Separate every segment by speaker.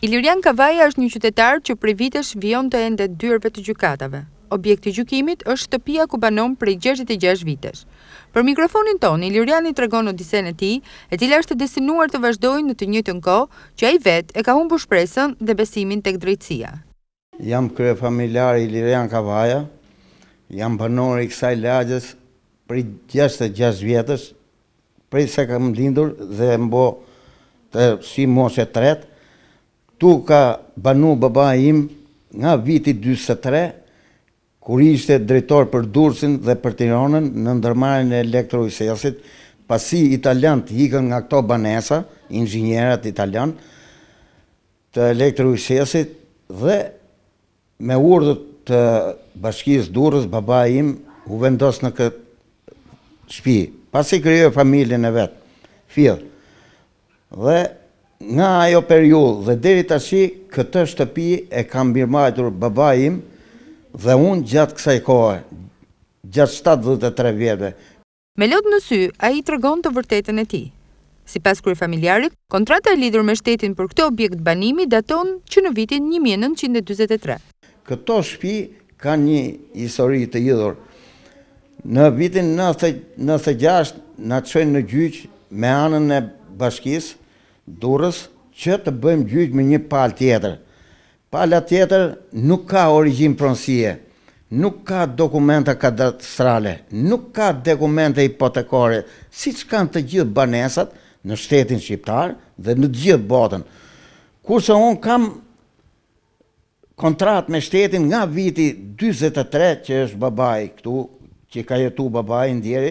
Speaker 1: Ilirian Kavaja është një qytetar që prej vitesh vion të ende dyrve të gjukatave. Objekti gjukimit është shtëpia ku banon prej 66 vitesh. Për mikrofonin ton, Ilirian i tregon në disen e ti, e tila është desinuar të vazhdojnë në të një të nko, që a i e ka humbu shpresën dhe besimin të këdrejtsia.
Speaker 2: Jam krye familjar Ilirian Kavaja, jam banon i kësaj lagjes prej 66 vjetës, prej se kam lindur dhe mbo të si mos e tretë, Tu ka banu baba im nga viti 23, kur ishte drejtor për Durësin dhe për Tironën në ndërmarin e elektroisesit, pasi italian të hikën nga këto banesa, inxinjerat italian, të elektroisesit dhe me urdhët të bashkisë Durës, baba im u vendos në këtë shpi, pasi kryoj familjen e vetë, fjellë. Dhe nga ajo periudhë dhe deri tashi këtë shtëpi e kam mbirmajtur baba im dhe unë gjatë kësaj kohë, gjatë 73
Speaker 1: vjetë. Me lot në sy, a i të rëgon të vërtetën e ti. Si pas kërë familjarit, kontrata e lidur me shtetin për këto objekt banimi daton që në vitin 1923.
Speaker 2: Këto shpi ka një histori të jidhur. Në vitin 96 në të qënë në gjyqë me anën e bashkisë, durës që të bëjmë gjyqë me një palë tjetër. Palë tjetër nuk ka origjin pronsie, nuk ka dokumenta kadastrale, nuk ka dokumenta hipotekore, si që kanë të gjithë banesat në shtetin shqiptar dhe në gjithë botën. Kurse unë kam kontrat me shtetin nga viti 23 që është babaj këtu, që ka jetu babaj në djeri,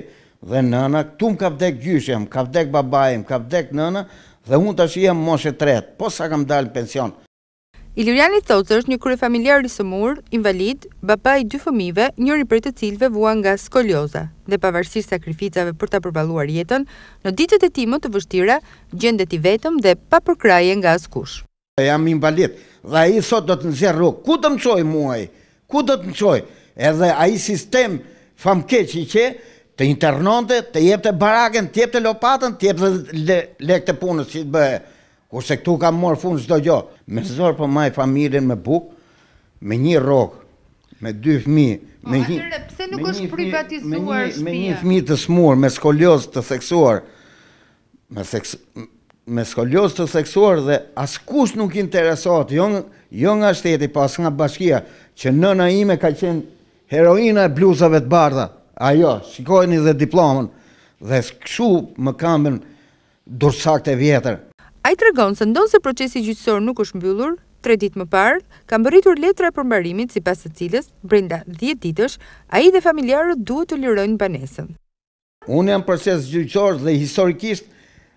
Speaker 2: dhe nëna, këtu më ka vdek gjyshem, ka vdek babajem, ka vdek nëna, dhe unë të shihem moshe tretë, po sa kam dalë pension.
Speaker 1: Iliriani thotë është një kërë familjar i sëmur, invalid, bapa i dy fëmive, njëri për të cilve vua nga skolioza dhe pavarësirë sakrificave për të përbaluar jetën, në ditët e timo të vështira, gjendet i vetëm dhe pa përkraje nga askush.
Speaker 2: jam invalid dhe a i thotë do të nëzirë ro, ku të mëcoj muaj, ku të mëcoj, edhe a i sistem famke që i qe, të internonte, të jep të baraken, të jep të lopatën, të jep të lek të punës që të bëhe, kurse këtu kam morë funë do gjo. Me zorë për maj familin me buk, me një rokë, me dy fmi, oh, me një
Speaker 1: fmi, me një
Speaker 2: fmi të smurë, me skolios të seksuar, me seks me skollios të seksuar dhe askus nuk interesot, jo, jo nga shteti, pas nga bashkia, që nëna ime ka qenë heroina e bluzave të bardha ajo, shikojni dhe diplomën, dhe shu më kamën dursak të vjetër.
Speaker 1: A i tregon se ndonë se procesi gjyqësor nuk është mbyllur, tre ditë më parë, kam bëritur letra e përmbarimit si pasë cilës, brenda 10 ditësh, a i dhe familjarët duhet të lirojnë banesën.
Speaker 2: Unë jam proces gjyqësor dhe historikisht,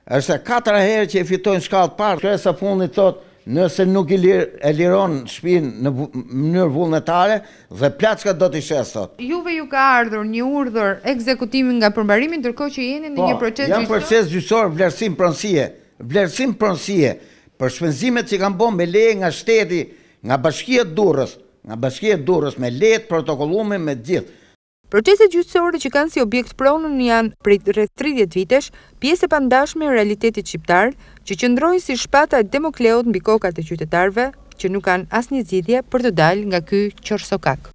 Speaker 2: është e katra herë që e fitojnë shkallë parë, kërës e fundit thotë, nëse nuk i lir, e liron shpinë në mënyrë vullnetare dhe plaçka do të shesot.
Speaker 1: Juve ju ka ardhur një urdhër ekzekutimi nga përmbarimi ndërkohë që jeni në po, një proces gjyqësor. Po, jam proces
Speaker 2: gjyqësor vlerësim pronësie, vlerësim pronësie për shpenzimet që kanë bën me leje nga shteti, nga Bashkia e Durrës,
Speaker 1: nga Bashkia e Durrës me leje protokollume me gjithë. Proceset gjyqësore që kanë si objekt pronën në prej rreth 30 vitesh, pjesë pandashme e realitetit shqiptar, që qëndrojnë si shpata e Demokleut mbi kokat e qytetarëve, që nuk kanë asnjë zgjidhje për të dalë nga ky qersokak.